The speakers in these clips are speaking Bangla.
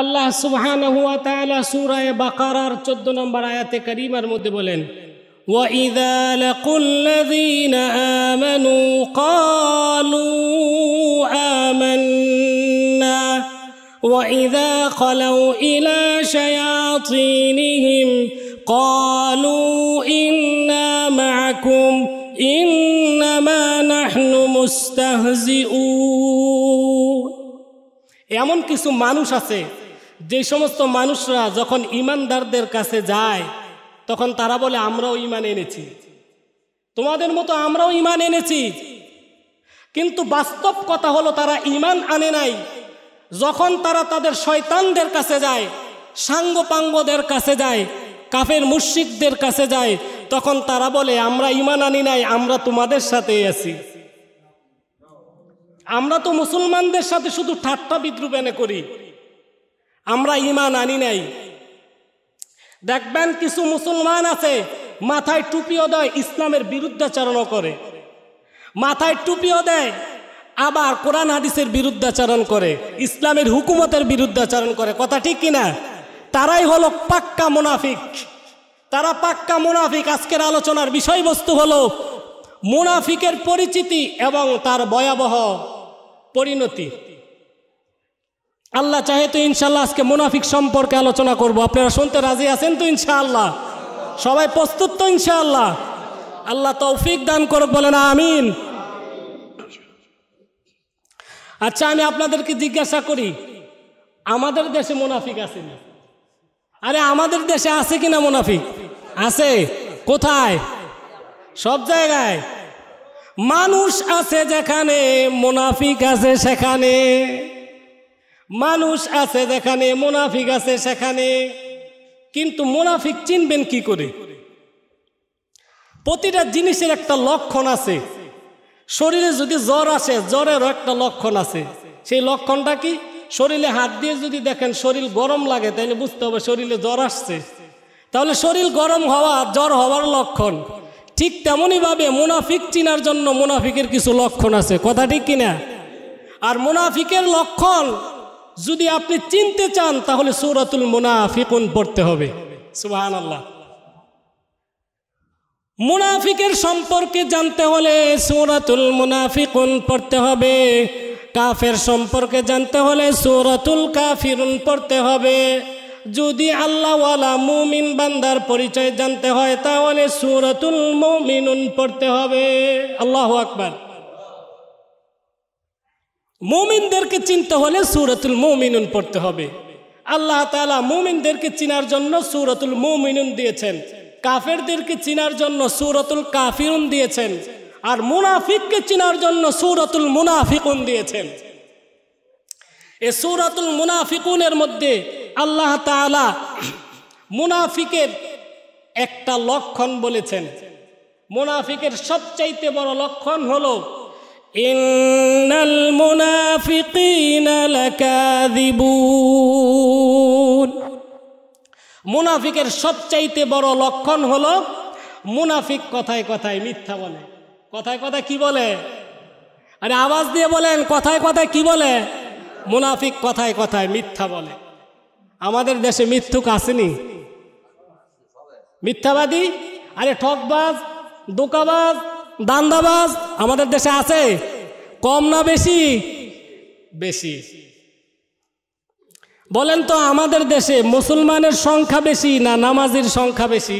আল্লাহ সুবহান হুয়া তালা সুরায় বাকারার চোদ্দ নম্বর আয়াতে করিমার মধ্যে বলেন وَإِذَا لَقُوا الَّذِينَ آمَنُوا قَالُوا آمَنَّا وَإِذَا خَلَوْا إِلَى شَيَاطِينِهِمْ قَالُوا إِنَّا مَعَكُمْ إِنَّمَا نَحْنُ مُسْتَهْزِئُونَ এমন কিছু মানুষ আছে যে সমস্ত মানুষরা যখন ইমানদারদের কাছে যায় তখন তারা বলে আমরাও ইমান এনেছি তোমাদের মতো আমরাও ইমান এনেছি কিন্তু বাস্তব কথা হলো তারা ইমান আনে নাই যখন তারা তাদের শয়তানদের কাছে যায় সাঙ্গপাঙ্গদের কাছে যায় কাফের মুর্শিকদের কাছে যায় তখন তারা বলে আমরা ইমান আনি নাই আমরা তোমাদের সাথে আছি আমরা তো মুসলমানদের সাথে শুধু ঠাট্টা বিদ্রুপ এনে করি আমরা ইমান আনি নাই দেখবেন কিছু মুসলমান আছে মাথায় টুপিও দেয় ইসলামের বিরুদ্ধাচরণ করে মাথায় টুপিও দেয় আবার কোরআন হাদিসের বিরুদ্ধাচরণ করে ইসলামের হুকুমতের বিরুদ্ধাচরণ করে কথা ঠিক কিনা তারাই হলো পাক্কা মুনাফিক তারা পাক্কা মুনাফিক আজকের আলোচনার বিষয়বস্তু হলো মুনাফিকের পরিচিতি এবং তার ভয়াবহ পরিণতি আল্লাহ চাহে তো ইনশাল্লাহ আজকে মুনাফিক সম্পর্কে আলোচনা করব আপনারা শুনতে রাজি আছেন তো ইনশাআল্লাহ সবাই প্রস্তুত তো ইনশাআল্লাহ আল্লাহ তৌফিক দান করুক বলেন আমিন আচ্ছা আমি আপনাদেরকে জিজ্ঞাসা করি আমাদের দেশে মুনাফিক আছে না আরে আমাদের দেশে আছে কি না মুনাফিক আছে কোথায় সব জায়গায় মানুষ আছে যেখানে মুনাফিক আছে সেখানে মানুষ আছে যেখানে মোনাফিক আছে সেখানে কিন্তু মোনাফিক চিনবেন কি করে প্রতিটা জিনিসের একটা লক্ষণ আছে শরীরে যদি জ্বর আসে জ্বরেরও একটা লক্ষণ আছে সেই লক্ষণটা কি শরীরে হাত দিয়ে যদি দেখেন শরীর গরম লাগে তাহলে বুঝতে হবে শরীরে জ্বর আসছে তাহলে শরীর গরম হওয়া জ্বর হওয়ার লক্ষণ ঠিক তেমনইভাবে মুনাফিক চিনার জন্য মুনাফিকের কিছু লক্ষণ আছে কথা ঠিক কিনা আর মুনাফিকের লক্ষণ যদি আপনি চিনতে চান তাহলে সৌরাতুল মুনাফিকুন পড়তে হবে সুহান আল্লাহ মুনাফিকের সম্পর্কে জানতে হলে সৌরাতুল মুনাফিকুন পড়তে হবে কাফের সম্পর্কে জানতে হলে সৌরাতুল কাফিরুন পড়তে হবে যদি আল্লাহওয়ালা মুমিন বান্দার পরিচয় জানতে হয় তাহলে সুরাতুল মুমিনুন পড়তে হবে আল্লাহ আকবার মুমিনদেরকে চিনতে হলে সুরতুল মোমিনুন পড়তে হবে আল্লাহ তালা মুমিনদেরকে চিনার জন্য সুরতুল মোমিনুন দিয়েছেন কাফেরদেরকে চিনার জন্য সুরতুল কাফিরুন দিয়েছেন আর মুনাফিককে চিনার জন্য সুরতুল মুনাফিকুন দিয়েছেন এ সুরাতুল মুনাফিকুনের মধ্যে আল্লাহ তালা মুনাফিকের একটা লক্ষণ বলেছেন মুনাফিকের সবচাইতে বড় লক্ষণ হলো ইন্নাল মুনাফিকিনা লাকাযিবুন মুনাফিকের সবচাইতে বড় লক্ষণ হলো মুনাফিক কথায় কথায় মিথ্যা বলে কথায় কথায় কি বলে আরে আওয়াজ দিয়ে বলেন কথায় কথায় কি বলে মুনাফিক কথায় কথায় মিথ্যা বলে আমাদের দেশে মিথ্যুক আসেনি মিথ্যাবাদী আরে ঠকবাজ দোকাবাজ দান্দাবাজ আমাদের দেশে আছে কম না বেশি বেশি বলেন তো আমাদের দেশে মুসলমানের সংখ্যা বেশি না নামাজির সংখ্যা বেশি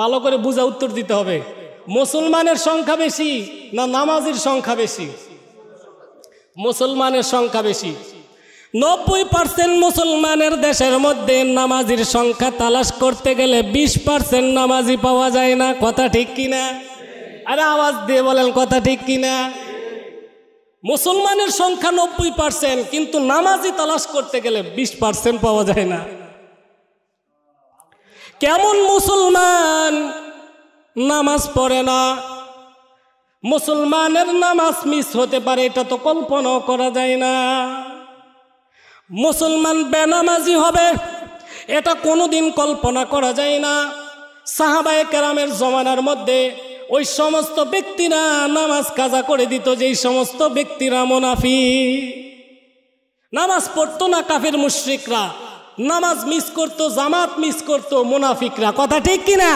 ভালো করে বুঝা উত্তর দিতে হবে মুসলমানের সংখ্যা বেশি না নামাজির সংখ্যা বেশি মুসলমানের সংখ্যা বেশি নব্বই পার্সেন্ট মুসলমানের দেশের মধ্যে নামাজির সংখ্যা তালাশ করতে গেলে বিশ পার্সেন্ট নামাজি পাওয়া যায় না কথা ঠিক কিনা আরে আওয়াজ দিয়ে বলেন কথা ঠিক কিনা মুসলমানের সংখ্যা নব্বই পার্সেন্ট কিন্তু নামাজি তালাশ করতে গেলে বিশ পার্সেন্ট পাওয়া যায় না কেমন মুসলমান নামাজ পড়ে না মুসলমানের নামাজ মিস হতে পারে এটা তো কল্পনাও করা যায় না মুসলমান বেনামাজি হবে এটা কোনোদিন কল্পনা করা যায় না সাহাবায় কেরামের জমানার মধ্যে ওই সমস্ত ব্যক্তিরা নামাজ কাজা করে দিত যেই সমস্ত ব্যক্তিরা মোনাফি নামাজ পড়তো না কাফের মুশ্রিকরা নামাজ মিস করত জামাত মিস করত মোনাফিকরা কথা ঠিক কিনা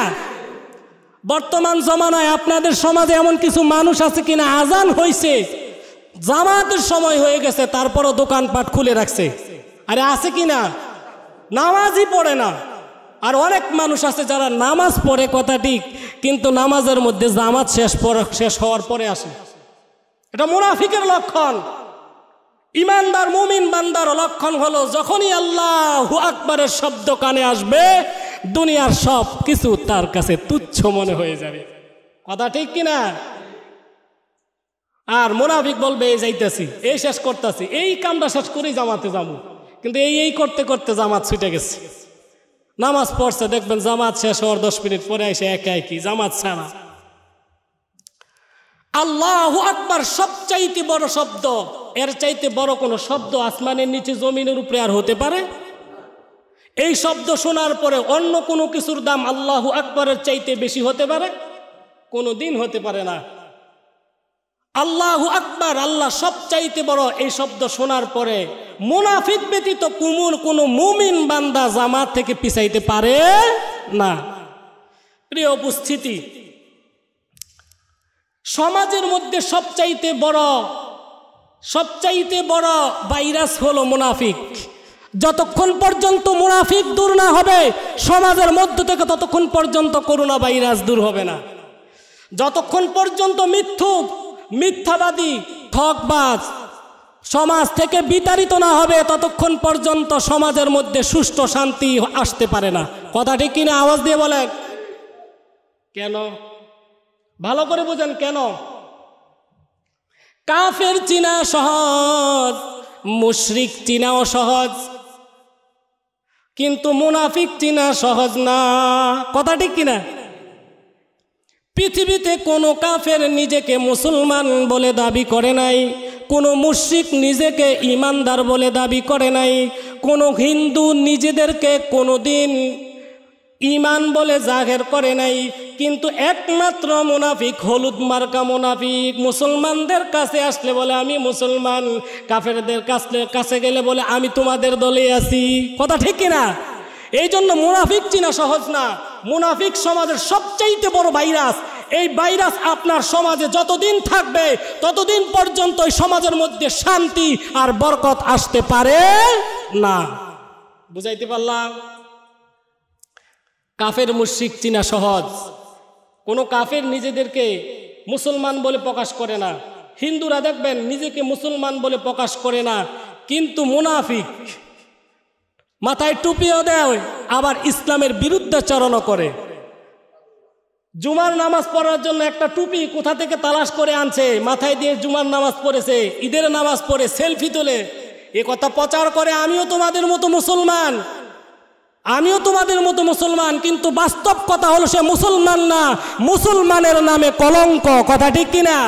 বর্তমান জমানায় আপনাদের সমাজে এমন কিছু মানুষ আছে কিনা আজান হয়েছে জামাতের সময় হয়ে গেছে তারপরও দোকানপাট খুলে রাখছে আরে আছে কি না নামাজই পড়ে না আর অনেক মানুষ আছে যারা নামাজ পড়ে কথা ঠিক কিন্তু নামাজের মধ্যে জামাত শেষ শেষ হওয়ার পরে আসে এটা মুনাফিকের লক্ষণ ইমানদার মুমিন বান্দার লক্ষণ হলো যখনই আল্লাহ আকবরের শব্দ কানে আসবে দুনিয়ার সব কিছু তার কাছে তুচ্ছ মনে হয়ে যাবে কথা ঠিক কিনা আর মোনাফিক বলবে এই যাইতেছি এই শেষ করতেছি এই কামটা শেষ করেই জামাতে যাবো কিন্তু এই এই করতে করতে জামাত ছুটে গেছে নামাজ পড়ছে দেখবেন জামাত শেষ হওয়ার দশ মিনিট পরে এসে একা একই জামাত ছাড়া আল্লাহ আকবার সবচাইতে বড় শব্দ এর চাইতে বড় কোনো শব্দ আসমানের নিচে জমিনের উপরে আর হতে পারে এই শব্দ শোনার পরে অন্য কোনো কিছুর দাম আল্লাহ আকবরের চাইতে বেশি হতে পারে কোনো দিন হতে পারে না আল্লাহ আকবার আল্লাহ সবচাইতে বড় এই শব্দ শোনার পরে মুনাফিক ব্যতীত কুমুর কোন মুমিন বান্দা জামাত থেকে পিছাইতে পারে না প্রিয় উপস্থিতি সমাজের মধ্যে সবচাইতে বড় সবচাইতে বড় ভাইরাস হলো মুনাফিক যতক্ষণ পর্যন্ত মুনাফিক দূর না হবে সমাজের মধ্য থেকে ততক্ষণ পর্যন্ত করোনা ভাইরাস দূর হবে না যতক্ষণ পর্যন্ত মিথ্যুক মিথ্যাবাদী ঠকবাজ সমাজ থেকে বিতাড়িত না হবে ততক্ষণ পর্যন্ত সমাজের মধ্যে সুষ্ঠু শান্তি আসতে পারে না কথাটি কিনা আওয়াজ দিয়ে বলেন কেন ভালো করে বুঝেন কেন কাফের চিনা সহজ মুশরিক চিনাও সহজ কিন্তু মুনাফিক চিনা সহজ না কথাটি কিনা পৃথিবীতে কোনো কাফের নিজেকে মুসলমান বলে দাবি করে নাই কোনো মুশ্রিক নিজেকে ইমানদার বলে দাবি করে নাই কোনো হিন্দু নিজেদেরকে কোনো দিন ইমান বলে জাহের করে নাই কিন্তু একমাত্র মুনাফিক হলুদ মার্কা মুনাফিক মুসলমানদের কাছে আসলে বলে আমি মুসলমান কাফেরদের কাছে কাছে গেলে বলে আমি তোমাদের দলে আছি কথা ঠিক কিনা এই জন্য মুনাফিক চিনা সহজ না মুনাফিক সমাজের সবচাইতে বড় ভাইরাস এই ভাইরাস আপনার সমাজে যতদিন থাকবে ততদিন পর্যন্ত ওই সমাজের মধ্যে শান্তি আর বরকত আসতে পারে না বুঝাইতে পারলাম কাফের মুশিক চিনা সহজ কোনো কাফের নিজেদেরকে মুসলমান বলে প্রকাশ করে না হিন্দুরা দেখবেন নিজেকে মুসলমান বলে প্রকাশ করে না কিন্তু মুনাফিক মাথায় টুপিও দেয় আবার ইসলামের বিরুদ্ধে চরণও করে জুমার নামাজ পড়ার জন্য একটা টুপি কোথা থেকে তালাশ করে আনছে মাথায় দিয়ে জুমার নামাজ পড়েছে ঈদের নামাজ পড়ে সেলফি তোলে এ কথা প্রচার করে আমিও তোমাদের মতো মুসলমান আমিও তোমাদের মতো মুসলমান কিন্তু বাস্তব কথা হলো সে মুসলমান না মুসলমানের নামে কলঙ্ক কথা ঠিক কিনা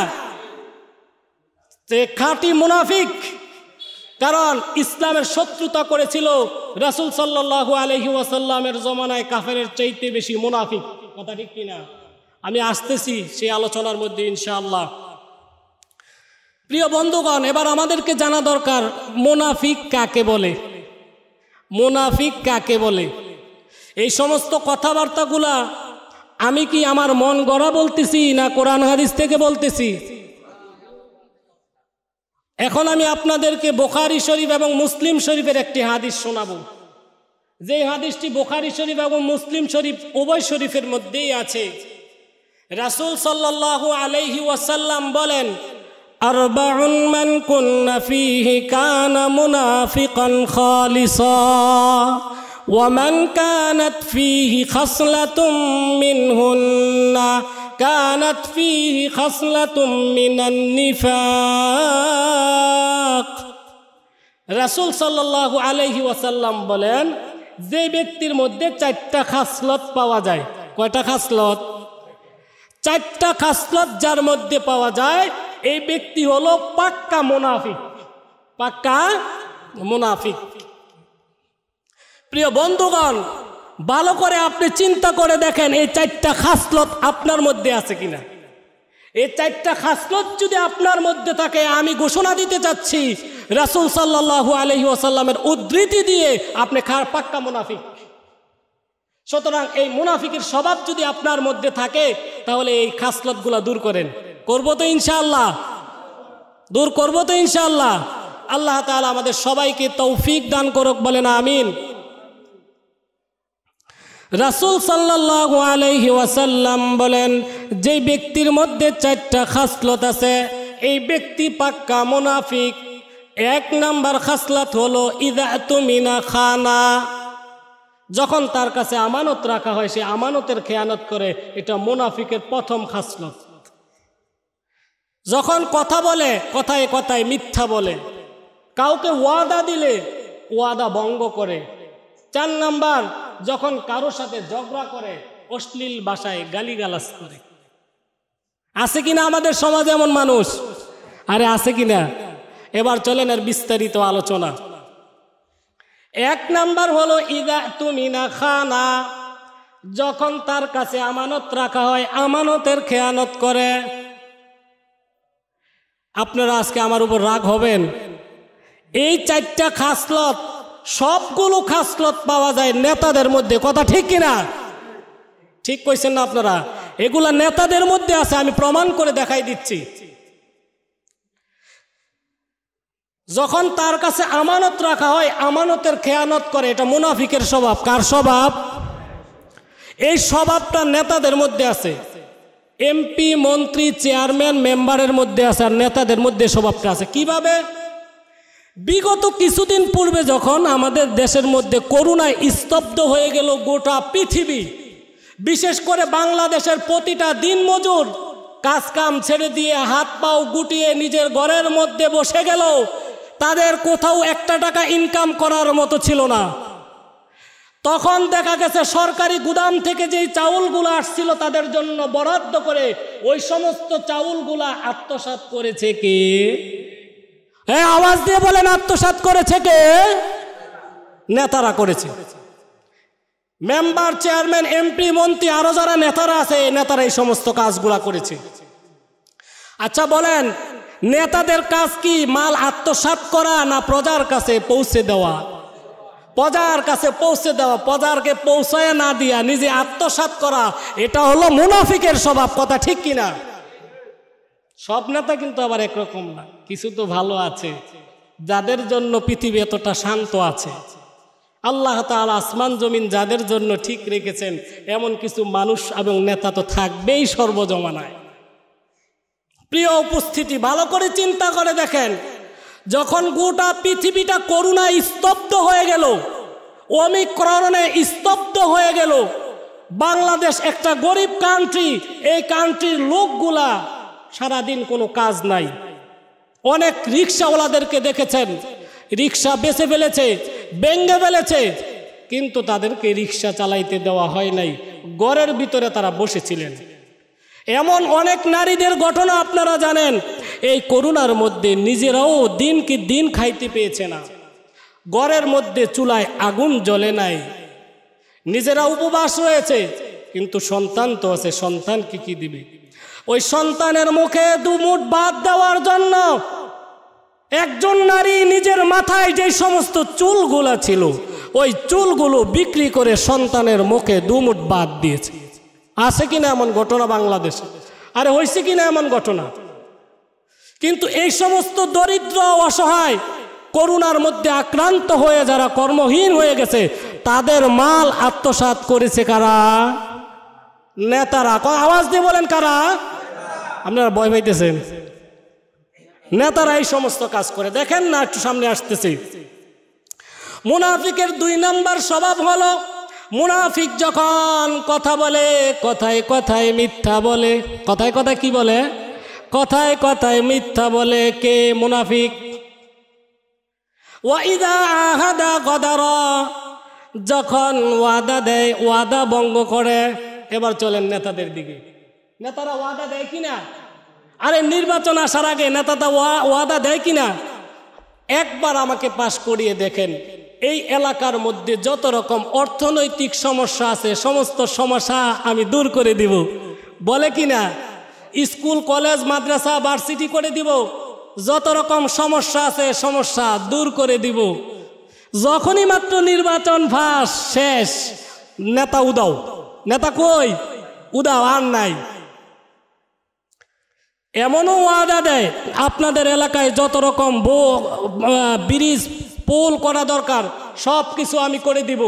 সে খাঁটি মুনাফিক কারণ ইসলামের শত্রুতা করেছিল রাসুল সাল্লাহ আলহি ওয়াসাল্লামের জমানায় কাফের চাইতে বেশি মুনাফিক কথা ঠিক কিনা আমি আসতেছি সেই আলোচনার মধ্যে ইনশাআল্লাহ প্রিয় বন্ধুগণ এবার আমাদেরকে জানা দরকার মোনাফিক কাকে বলে মোনাফিক কাকে বলে এই সমস্ত কথাবার্তাগুলা আমি কি আমার মন গড়া বলতেছি না কোরআন হাদিস থেকে বলতেছি এখন আমি আপনাদেরকে বোখারি শরীফ এবং মুসলিম শরীফের একটি হাদিস শোনাব যে হাদিসটি বোখারি শরীফ এবং মুসলিম শরীফ উভয় শরীফের মধ্যেই আছে রাসুল সাল্লাহ আলাইহি ওয়াসাল্লাম বলেন আরবাউন মান ফিহি কানা মুনাফিকান খালিসা ওয়ামান ফিহি كانت فيه خصلة من النفاق রাসুল সাল্লাহ আলহি ওয়াসাল্লাম বলেন যে ব্যক্তির মধ্যে চারটা খাসলত পাওয়া যায় কয়টা খাসলত চারটা খাসলত যার মধ্যে পাওয়া যায় এই ব্যক্তি হলো পাক্কা মুনাফিক পাক্কা মুনাফিক প্রিয় বন্ধুগণ ভালো করে আপনি চিন্তা করে দেখেন এই চারটা খাসলত আপনার মধ্যে আছে কিনা এই চারটা খাসলত যদি আপনার মধ্যে থাকে আমি ঘোষণা দিতে চাচ্ছি রাসুল সাল্লাহ আলহি ওসাল্লামের উদ্ধৃতি দিয়ে আপনি খার পাক্কা মুনাফিক সুতরাং এই মুনাফিকের স্বভাব যদি আপনার মধ্যে থাকে তাহলে এই খাসলতগুলো দূর করেন করব তো ইনশাআল্লাহ দূর করব তো ইনশাআল্লাহ আল্লাহ তালা আমাদের সবাইকে তৌফিক দান করুক বলেন আমিন রাসুল সাল্লাহ আলহি ওয়াসাল্লাম বলেন যে ব্যক্তির মধ্যে চারটা খাসলত আছে এই ব্যক্তি পাক্কা মুনাফিক এক নাম্বার খাসলাত হলো ইদা তুমিনা খানা যখন তার কাছে আমানত রাখা হয় সে আমানতের খেয়ানত করে এটা মুনাফিকের প্রথম খাসলত যখন কথা বলে কথায় কথায় মিথ্যা বলে কাউকে ওয়াদা দিলে ওয়াদা ভঙ্গ করে চার নাম্বার যখন কারো সাথে ঝগড়া করে অশ্লীল ভাষায় গালিগালাজ করে আছে কিনা আমাদের সমাজে এমন মানুষ আরে আছে কিনা এবার চলেন আর বিস্তারিত আলোচনা এক নাম্বার হলো ইদা তুমি না খানা যখন তার কাছে আমানত রাখা হয় আমানতের খেয়ানত করে আপনারা আজকে আমার উপর রাগ হবেন এই চারটা খাসলত সবগুলো খাসলত পাওয়া যায় নেতাদের মধ্যে কথা ঠিক কিনা ঠিক কইছেন না আপনারা এগুলা নেতাদের মধ্যে আছে আমি প্রমাণ করে দেখাই দিচ্ছি যখন তার কাছে আমানত রাখা হয় আমানতের খেয়ানত করে এটা মুনাফিকের স্বভাব কার স্বভাব এই স্বভাবটা নেতাদের মধ্যে আছে এমপি মন্ত্রী চেয়ারম্যান মেম্বারের মধ্যে আছে আর নেতাদের মধ্যে স্বভাবটা আছে কিভাবে বিগত কিছুদিন পূর্বে যখন আমাদের দেশের মধ্যে করুণায় স্তব্ধ হয়ে গেল গোটা পৃথিবী বিশেষ করে বাংলাদেশের প্রতিটা দিনমজুর কাজকাম ছেড়ে দিয়ে হাত পাও গুটিয়ে নিজের ঘরের মধ্যে বসে গেল তাদের কোথাও একটা টাকা ইনকাম করার মতো ছিল না তখন দেখা গেছে সরকারি গুদাম থেকে যেই চাউলগুলো আসছিল তাদের জন্য বরাদ্দ করে ওই সমস্ত চাউলগুলা আত্মসাত করেছে কে হ্যাঁ আওয়াজ দিয়ে বলেন আত্মসাত করেছে কে নেতারা করেছে মেম্বার চেয়ারম্যান এমপি মন্ত্রী আরও যারা নেতারা আছে নেতারা এই সমস্ত কাজগুলা করেছে আচ্ছা বলেন নেতাদের কাজ কি মাল আত্মসাত করা না প্রজার কাছে পৌঁছে দেওয়া প্রজার কাছে পৌঁছে দেওয়া প্রজারকে পৌঁছায় না দিয়া নিজে আত্মসাত করা এটা হলো মুনাফিকের স্বভাব কথা ঠিক কিনা সব নেতা কিন্তু আবার একরকম না কিছু তো ভালো আছে যাদের জন্য পৃথিবী এতটা শান্ত আছে আল্লাহ তাল আসমান জমিন যাদের জন্য ঠিক রেখেছেন এমন কিছু মানুষ এবং নেতা তো থাকবেই সর্বজমানায় প্রিয় উপস্থিতি ভালো করে চিন্তা করে দেখেন যখন গোটা পৃথিবীটা করুণায় স্তব্ধ হয়ে গেল অমিক্রণে স্তব্ধ হয়ে গেল বাংলাদেশ একটা গরিব কান্ট্রি এই কান্ট্রির লোকগুলা সারাদিন কোনো কাজ নাই অনেক রিক্সাওয়ালাদেরকে দেখেছেন রিক্সা বেছে ফেলেছে বেঙ্গে ফেলেছে কিন্তু তাদেরকে রিক্সা চালাইতে দেওয়া হয় নাই গড়ের ভিতরে তারা বসেছিলেন এমন অনেক নারীদের ঘটনা আপনারা জানেন এই করুণার মধ্যে নিজেরাও দিন কি দিন খাইতে পেয়েছে না গড়ের মধ্যে চুলায় আগুন জ্বলে নাই নিজেরা উপবাস রয়েছে কিন্তু সন্তান তো আছে সন্তান কি কি দিবে ওই সন্তানের মুখে দুমুট বাদ দেওয়ার জন্য একজন নারী নিজের মাথায় যে সমস্ত চুলগুলো ছিল ওই চুলগুলো বিক্রি করে সন্তানের মুখে দুমুট বাদ দিয়েছে আছে কিনা এমন ঘটনা বাংলাদেশে আরে হয়েছে কিনা এমন ঘটনা কিন্তু এই সমস্ত দরিদ্র অসহায় করুণার মধ্যে আক্রান্ত হয়ে যারা কর্মহীন হয়ে গেছে তাদের মাল আত্মসাত করেছে কারা নেতারা আওয়াজ দিয়ে বলেন কারা আপনারা ভয় পাইতেছেন নেতারা এই সমস্ত কাজ করে দেখেন না একটু সামনে আসতেছি মুনাফিকের দুই নাম্বার স্বভাব হলো মুনাফিক যখন কথা বলে কথায় কথায় মিথ্যা বলে কথায় কথায় কি বলে কথায় কথায় মিথ্যা বলে কে মুনাফিক ওয়াইদা আহাদা গদার যখন ওয়াদা দেয় ওয়াদা ভঙ্গ করে এবার চলেন নেতাদের দিকে নেতারা ওয়াদা দেয় কিনা আরে নির্বাচন আসার আগে নেতাটা ওয়াদা দেয় কিনা একবার আমাকে পাশ করিয়ে দেখেন এই এলাকার মধ্যে যত রকম অর্থনৈতিক সমস্যা আছে সমস্ত সমস্যা আমি দূর করে দিব বলে কি না স্কুল কলেজ মাদ্রাসা ভার্সিটি করে দিব যত রকম সমস্যা আছে সমস্যা দূর করে দিব যখনই মাত্র নির্বাচন ফাঁস শেষ নেতা উদাও নেতা কই উদাও আর নাই এমনও ওয়াদা দেয় আপনাদের এলাকায় যত রকম বো ব্রিজ পোল করা দরকার সব কিছু আমি করে দিব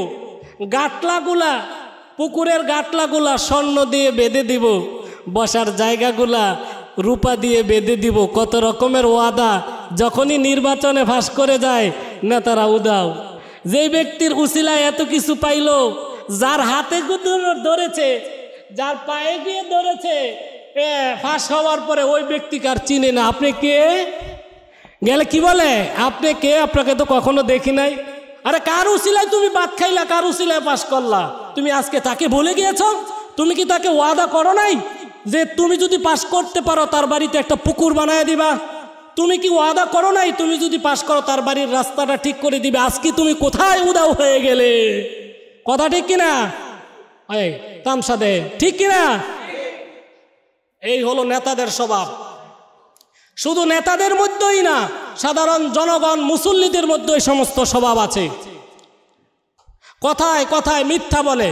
গাটলাগুলা পুকুরের গাটলাগুলা স্বর্ণ দিয়ে বেঁধে দিব বসার জায়গাগুলা রূপা দিয়ে বেঁধে দিব কত রকমের ওয়াদা যখনই নির্বাচনে ফাঁস করে যায় নেতারা উদাও যে ব্যক্তির উশিলায় এত কিছু পাইল যার হাতে ধরেছে যার পায়ে গিয়ে ধরেছে ফাঁস হওয়ার পরে ওই ব্যক্তিকে আর চিনে না আপনি কে গেলে কি বলে আপনি কে আপনাকে তো কখনো দেখি নাই আরে কার উশিলায় তুমি বাদ খাইলা কার উশিলায় পাস করলা তুমি আজকে তাকে ভুলে গিয়েছ তুমি কি তাকে ওয়াদা করো নাই যে তুমি যদি পাস করতে পারো তার বাড়িতে একটা পুকুর বানায় দিবা তুমি কি ওয়াদা করো নাই তুমি যদি পাস করো তার বাড়ির রাস্তাটা ঠিক করে দিবে আজকে তুমি কোথায় উদাও হয়ে গেলে কথা ঠিক কিনা এই তামসা দে ঠিক কিনা এই হলো নেতাদের স্বভাব শুধু নেতাদের মধ্যেই না সাধারণ জনগণ মুসল্লিদের মধ্যে সমস্ত স্বভাব আছে কথায় কথায় মিথ্যা বলে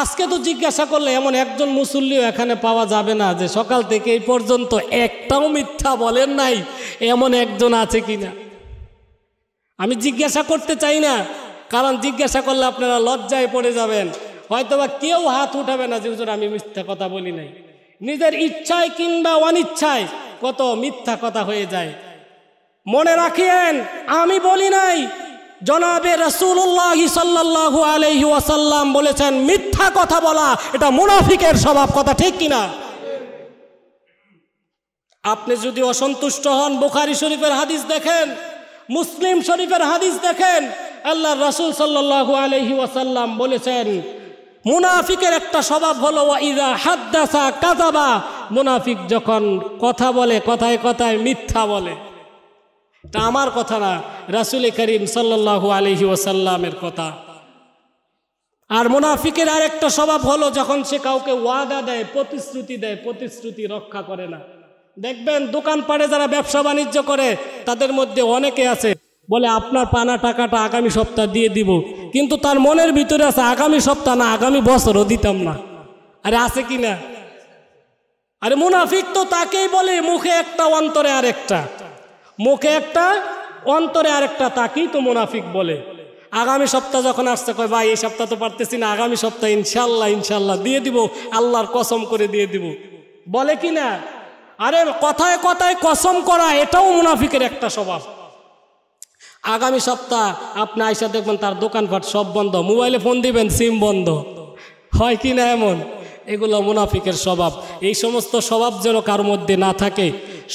আজকে তো জিজ্ঞাসা করলে এমন একজন মুসল্লিও এখানে পাওয়া যাবে না যে সকাল থেকে এই পর্যন্ত একটাও মিথ্যা বলেন নাই এমন একজন আছে কিনা আমি জিজ্ঞাসা করতে চাই না কারণ জিজ্ঞাসা করলে আপনারা লজ্জায় পড়ে যাবেন হয়তোবা কেউ হাত উঠাবে না যে আমি মিথ্যা কথা বলি নাই নিজের ইচ্ছায় কিংবা অনিচ্ছায় কত মিথ্যা কথা হয়ে যায় মনে রাখিয়েন আমি বলি নাই জনাবে রসুল্লাহ সাল্লাহু আলহি ওয়াসাল্লাম বলেছেন মিথ্যা কথা বলা এটা মুনাফিকের স্বভাব কথা ঠিক কিনা আপনি যদি অসন্তুষ্ট হন বুখারি শরীফের হাদিস দেখেন মুসলিম শরীফের হাদিস দেখেন আল্লাহ রসুল সাল্লাহ আলহি ওয়াসাল্লাম বলেছেন মুনাফিকের একটা স্বভাব হলো ইদা হাদ্দাসা কাজাবা মুনাফিক যখন কথা বলে কথায় কথায় মিথ্যা বলে তা আমার কথা না রাসুল করিম সাল্লাহ আলহি ওয়াসাল্লামের কথা আর মুনাফিকের আর একটা স্বভাব হলো যখন সে কাউকে ওয়াদা দেয় প্রতিশ্রুতি দেয় প্রতিশ্রুতি রক্ষা করে না দেখবেন দোকান পাড়ে যারা ব্যবসা বাণিজ্য করে তাদের মধ্যে অনেকে আছে বলে আপনার পানা টাকাটা আগামী সপ্তাহ দিয়ে দিব কিন্তু তার মনের ভিতরে আছে আগামী সপ্তাহ না আগামী বছরও দিতাম না আরে আছে কি না আরে মুনাফিক তো তাকেই বলে মুখে একটা অন্তরে আরেকটা মুখে একটা অন্তরে আরেকটা তাকেই তো মুনাফিক বলে আগামী সপ্তাহ যখন আসছে কয় ভাই এই সপ্তাহ তো পারতেছি না আগামী সপ্তাহ ইনশাল্লাহ ইনশাল্লাহ দিয়ে দিব আল্লাহর কসম করে দিয়ে দিব বলে কি না আরে কথায় কথায় কসম করা এটাও মুনাফিকের একটা স্বভাব আগামী সপ্তাহ আপনি আইসা দেখবেন তার দোকানপাট সব বন্ধ মোবাইলে ফোন দিবেন সিম বন্ধ হয় কি না এমন এগুলো মুনাফিকের স্বভাব এই সমস্ত স্বভাব যেন কার মধ্যে না থাকে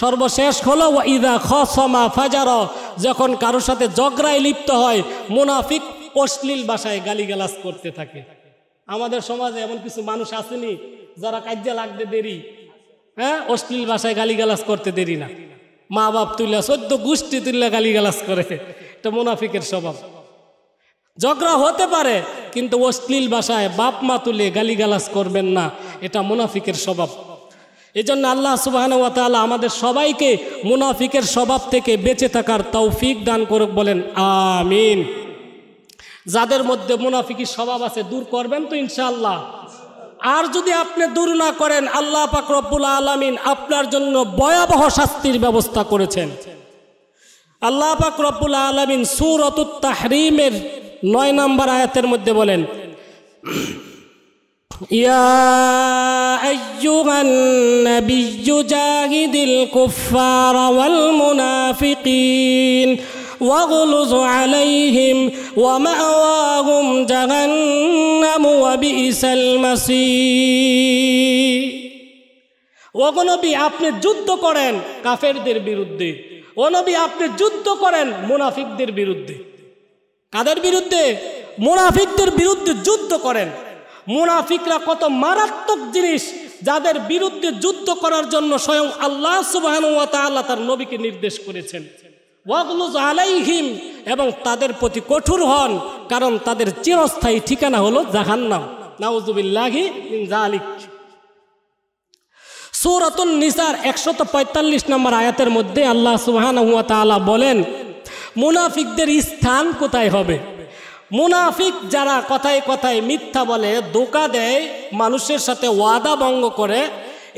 সর্বশেষ হলো ইদা খসমা ফাজার যখন কারোর সাথে জগড়ায় লিপ্ত হয় মুনাফিক অশ্লীল বাসায় গালিগালাস করতে থাকে আমাদের সমাজে এমন কিছু মানুষ আসেনি যারা কাজে লাগতে দেরি হ্যাঁ অশ্লীল বাসায় গালিগালাস করতে দেরি না মা বাপ তুলিয়া সদ্য গোষ্ঠী গালি গালাস করে এটা মুনাফিকের স্বভাব ঝগড়া হতে পারে কিন্তু অশ্লীল ভাষায় বাপ মা তুলে গালিগালাজ করবেন না এটা মুনাফিকের স্বভাব এই জন্য আল্লাহ তালা আমাদের সবাইকে মুনাফিকের স্বভাব থেকে বেঁচে থাকার তৌফিক দান করুক বলেন আমিন যাদের মধ্যে মুনাফিকি স্বভাব আছে দূর করবেন তো ইনশাআল্লাহ আর যদি আপনি দূর না করেন আল্লাহ পাক রব্বুল আলমিন আপনার জন্য ভয়াবহ শাস্তির ব্যবস্থা করেছেন আল্লাহ পাক রব্বুল আলমিন সুরত তাহরিমের নয় নম্বর আয়াতের মধ্যে বলেন ইয়া أيها واغلظ عليهم ومأواهم جهنم وبئس المصير ওগনবী আপনি যুদ্ধ করেন কাফেরদের বিরুদ্ধে ওনবী আপনি যুদ্ধ করেন মুনাফিকদের বিরুদ্ধে কাদের বিরুদ্ধে মুনাফিকদের বিরুদ্ধে যুদ্ধ করেন মুনাফিকরা কত মারাত্মক জিনিস যাদের বিরুদ্ধে যুদ্ধ করার জন্য স্বয়ং আল্লাহ সুবাহানুয়া তাল্লাহ তার নবীকে নির্দেশ করেছেন ওয়াগলুজ আলাইহিম এবং তাদের প্রতি কঠোর হন কারণ তাদের চিরস্থায়ী ঠিকানা হলো জাহান্নাম নাউজুবিল্লাহি জালিক সৌরাতুল নিসার একশত পঁয়তাল্লিশ নম্বর আয়াতের মধ্যে আল্লাহ সুহান তালা বলেন মুনাফিকদের স্থান কোথায় হবে মুনাফিক যারা কথায় কথায় মিথ্যা বলে দোকা দেয় মানুষের সাথে ওয়াদা ভঙ্গ করে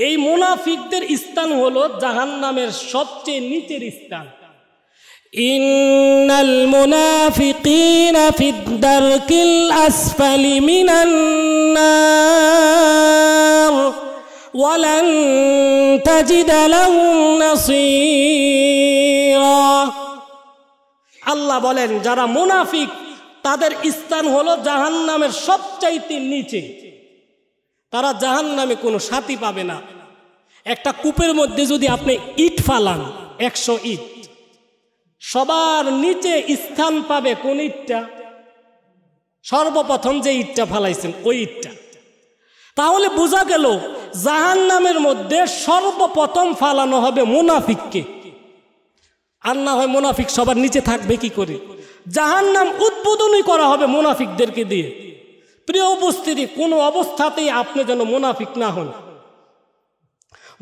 এই মুনাফিকদের স্থান হলো জাহান্নামের সবচেয়ে নিচের স্থান إن المنافقين في الدرك الأسفل من النار ولن تجد لهم نصيرا আল্লাহ বলেন যারা মুনাফিক তাদের স্থান হলো জাহান নামের সবচাইতে নিচে তারা জাহান নামে কোনো সাথী পাবে না একটা কূপের মধ্যে যদি আপনি ইট ফালান একশো ইট সবার নিচে স্থান পাবে কোন ইটটা সর্বপ্রথম যে ইটটা ফালাইছেন ওই ইটটা তাহলে বোঝা গেল জাহান নামের মধ্যে সর্বপ্রথম ফালানো হবে মুনাফিককে আর না হয় মুনাফিক সবার নিচে থাকবে কি করে জাহান নাম উদ্বোধনই করা হবে মুনাফিকদেরকে দিয়ে প্রিয় উপস্থিতি কোনো অবস্থাতেই আপনি যেন মুনাফিক না হন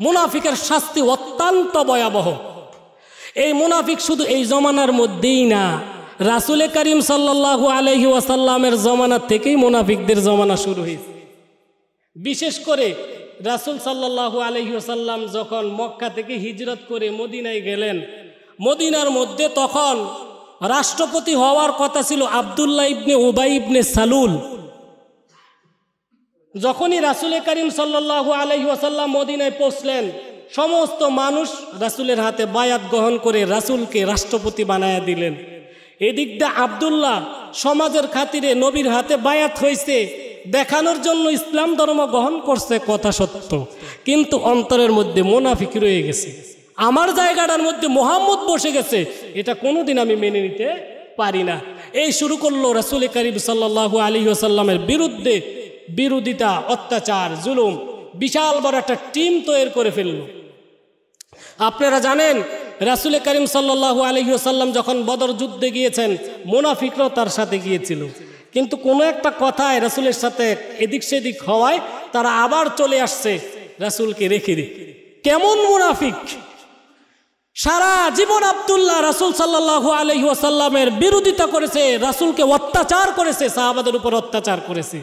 মুনাফিকের শাস্তি অত্যন্ত ভয়াবহ এই মুনাফিক শুধু এই জমানার মধ্যেই না রাসুলে করিম সাল্লাহু আলহি ওয়াসাল্লামের জমানা থেকেই মুনাফিকদের জমানা শুরু হয়েছে বিশেষ করে রাসুল সাল্লাহু আলহি ওসাল্লাম যখন মক্কা থেকে হিজরত করে মদিনায় গেলেন মদিনার মধ্যে তখন রাষ্ট্রপতি হওয়ার কথা ছিল আবদুল্লাহ ইবনে উবাই ইবনে সালুল যখনই রাসুল করিম সাল্লাহু আলহি ওয়াসাল্লাম মদিনায় পৌঁছলেন সমস্ত মানুষ রাসুলের হাতে বায়াত গ্রহণ করে রাসুলকে রাষ্ট্রপতি বানায়া দিলেন এদিক দিয়ে আবদুল্লাহ সমাজের খাতিরে নবীর হাতে বায়াত হয়েছে দেখানোর জন্য ইসলাম ধর্ম গ্রহণ করছে কথা সত্য কিন্তু অন্তরের মধ্যে মোনাফিক রয়ে গেছে আমার জায়গাটার মধ্যে মোহাম্মদ বসে গেছে এটা কোনোদিন আমি মেনে নিতে পারি না এই শুরু করলো রাসুল করিম সাল্লাহ আলী ওসাল্লামের বিরুদ্ধে বিরোধিতা অত্যাচার জুলুম বিশাল বড় একটা টিম তৈরি করে ফেলল আপনারা জানেন রাসুল করিম সাল্লাহ আলহিউসাল্লাম যখন বদর যুদ্ধে গিয়েছেন মোনাফিকরাও তার সাথে গিয়েছিল কিন্তু কোনো একটা কথায় রাসুলের সাথে এদিক সেদিক হওয়ায় তারা আবার চলে আসছে রাসুলকে রেখে রে কেমন মুনাফিক সারা জীবন আবদুল্লাহ রাসুল সাল্লাহ আলহিউসাল্লামের বিরোধিতা করেছে রাসুলকে অত্যাচার করেছে সাহাবাদের উপর অত্যাচার করেছে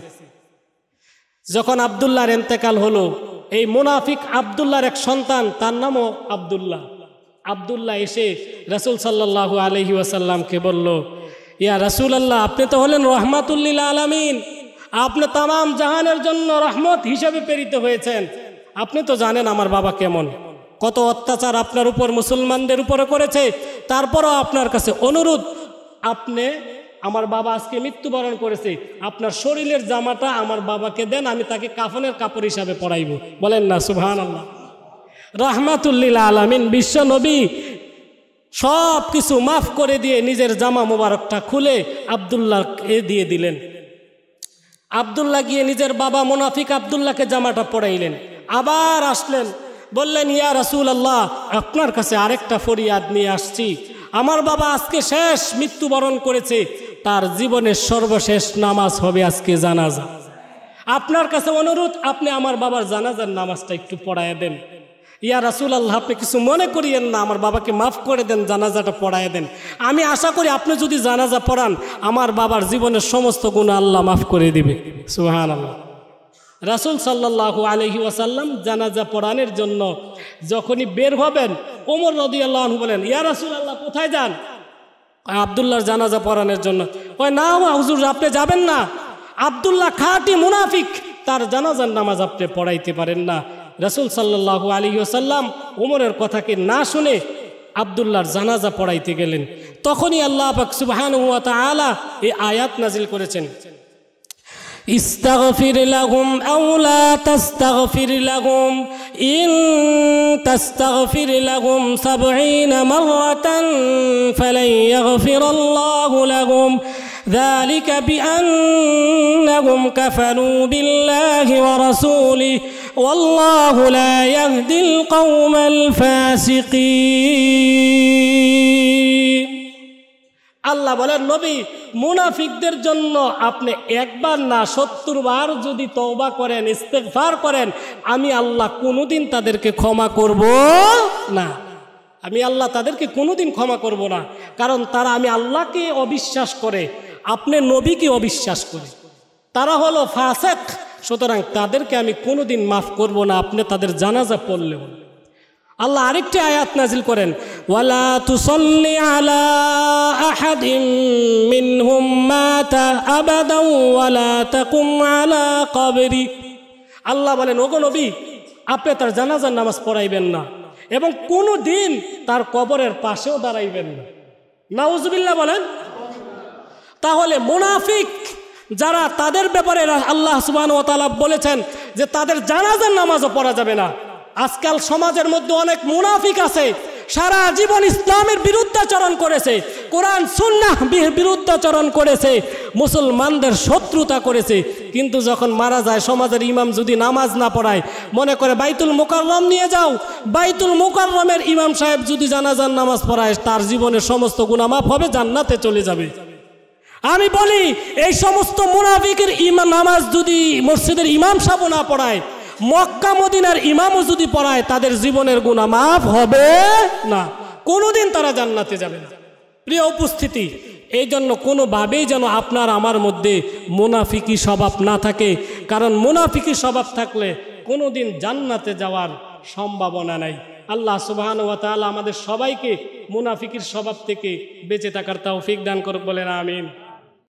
যখন আবদুল্লাহর এন্তেকাল হলো এই মোনাফিক আবদুল্লাহর এক সন্তান তার নামও আবদুল্লাহ আবদুল্লাহ এসে রাসুল সাল্লাহ আলহি ওয়াসাল্লামকে বলল ইয়া রাসুল আল্লাহ আপনি তো হলেন রহমাতুল্লিল আলমিন আপনি তাম জাহানের জন্য রহমত হিসেবে প্রেরিত হয়েছেন আপনি তো জানেন আমার বাবা কেমন কত অত্যাচার আপনার উপর মুসলমানদের উপরে করেছে তারপরও আপনার কাছে অনুরোধ আপনি আমার বাবা আজকে মৃত্যুবরণ করেছে আপনার শরীরের জামাটা আমার বাবাকে দেন আমি তাকে কাফনের কাপড় হিসাবে পড়াইব বলেন না সুহান আল্লাহ রাহমাতুল্লিল আলমিন বিশ্ব নবী সব কিছু মাফ করে দিয়ে নিজের জামা মোবারকটা খুলে এ দিয়ে দিলেন আবদুল্লাহ গিয়ে নিজের বাবা মোনাফিক আবদুল্লাহকে জামাটা পড়াইলেন আবার আসলেন বললেন ইয়া রাসুল আল্লাহ আপনার কাছে আরেকটা ফরিয়াদ নিয়ে আসছি আমার বাবা আজকে শেষ মৃত্যুবরণ করেছে তার জীবনের সর্বশেষ নামাজ হবে আজকে জানাজা আপনার কাছে অনুরোধ আপনি আমার বাবার জানাজার নামাজটা একটু পড়ায় দেন ইয়া রাসুল আল্লাহ আপনি কিছু মনে করিয়েন না আমার বাবাকে মাফ করে দেন জানাজাটা পড়ায় দেন আমি আশা করি আপনি যদি জানাজা পড়ান আমার বাবার জীবনের সমস্ত গুণ আল্লাহ মাফ করে দিবে সুহান আল্লাহ রাসুল সাল্লাহ আলহি ওয়াসাল্লাম জানাজা পড়ানোর জন্য যখনই বের হবেন ওমর রদি আল্লাহন বলেন ইয়া রাসুল আল্লাহ কোথায় যান আবদুল্লাহর জানাজা পড়ানোর জন্য ওই না হুজুর আপনি যাবেন না আবদুল্লাহ খাটি মুনাফিক তার জানাজার নামাজ আপনি পড়াইতে পারেন না রসুল সাল্লাহ আলী সাল্লাম উমরের কথাকে না শুনে আবদুল্লাহর জানাজা পড়াইতে গেলেন তখনই আল্লাহ আলা এই আয়াত নাজিল করেছেন استغفر لهم أو لا تستغفر لهم إن تستغفر لهم سبعين مرة فلن يغفر الله لهم ذلك بأنهم كفروا بالله ورسوله والله لا يهدي القوم الفاسقين আল্লাহ বলেন নবী মুনাফিকদের জন্য আপনি একবার না সত্তর বার যদি তওবা করেন ইস্তেকভার করেন আমি আল্লাহ কোনোদিন তাদেরকে ক্ষমা করব না আমি আল্লাহ তাদেরকে কোনোদিন ক্ষমা করব না কারণ তারা আমি আল্লাহকে অবিশ্বাস করে আপনি নবীকে অবিশ্বাস করে তারা হলো ফাসেক সুতরাং তাদেরকে আমি কোনোদিন মাফ করব না আপনি তাদের জানাজা পড়লেও আল্লাহ আরেকটি আয়াত নাজিল করেন ওয়ালা তুসল্লি আলা আহাদিম মিনহুম মাতা আবাদাও ওয়ালা তাকুম আলা কবেরি আল্লাহ বলেন ওগো নবী আপনি তার জানাজার নামাজ পড়াইবেন না এবং কোনো দিন তার কবরের পাশেও দাঁড়াইবেন না নাউজবিল্লা বলেন তাহলে মুনাফিক যারা তাদের ব্যাপারে আল্লাহ সুবাহ ও তালা বলেছেন যে তাদের জানাজার নামাজও পড়া যাবে না আজকাল সমাজের মধ্যে অনেক মুনাফিক আছে সারা জীবন ইসলামের বিরুদ্ধাচরণ করেছে কোরআন সুন্না বিরুদ্ধাচরণ করেছে মুসলমানদের শত্রুতা করেছে কিন্তু যখন মারা যায় সমাজের ইমাম যদি নামাজ না পড়ায় মনে করে বাইতুল মোকাররম নিয়ে যাও বাইতুল মোকাররমের ইমাম সাহেব যদি জানাজান নামাজ পড়ায় তার জীবনের সমস্ত গুণামাফ হবে জান্নাতে চলে যাবে আমি বলি এই সমস্ত মুনাফিকের ইমাম নামাজ যদি মসজিদের ইমাম সাহেব না পড়ায় মক্কা মদিনার ইমামও যদি পড়ায় তাদের জীবনের গুণা মাফ হবে না কোনোদিন তারা জান্নাতে যাবে না প্রিয় উপস্থিতি এই জন্য কোনোভাবেই যেন আপনার আমার মধ্যে মোনাফিকি স্বভাব না থাকে কারণ মোনাফিকি স্বভাব থাকলে কোনোদিন জান্নাতে যাওয়ার সম্ভাবনা নাই আল্লাহ সুবাহান ওয়া আমাদের সবাইকে মুনাফিকির স্বভাব থেকে বেঁচে থাকার তাও ফিক দান করুক বলেন আমিন